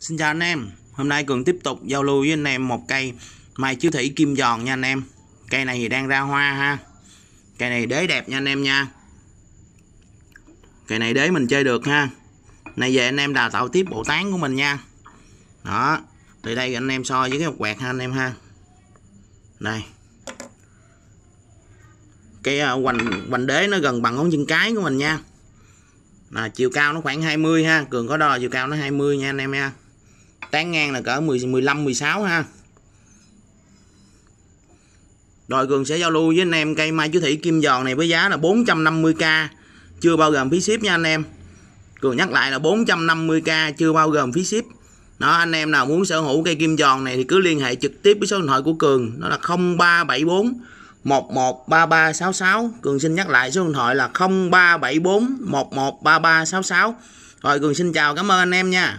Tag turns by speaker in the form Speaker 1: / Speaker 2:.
Speaker 1: Xin chào anh em Hôm nay Cường tiếp tục giao lưu với anh em một cây mai chiếu thủy kim giòn nha anh em Cây này thì đang ra hoa ha Cây này đế đẹp nha anh em nha Cây này đế mình chơi được ha Này về anh em đào tạo tiếp bộ tán của mình nha Đó Từ đây anh em so với cái quẹt ha anh em ha Đây Cái ờ, hoành, hoành đế nó gần bằng ngón chân cái của mình nha à, chiều cao nó khoảng 20 ha cường có đo chiều cao nó 20 nha anh em nha tán ngang là cỡ 15 16 ha rồi Cường sẽ giao lưu với anh em cây mai chú thủy kim giòn này với giá là 450k chưa bao gồm phí ship nha anh em Cường nhắc lại là 450k chưa bao gồm phí ship đó anh em nào muốn sở hữu cây kim giòn này thì cứ liên hệ trực tiếp với số điện thoại của Cường đó là 0374 113366 Cường xin nhắc lại số điện thoại là 0374 113366 rồi Cường xin chào cảm ơn anh em nha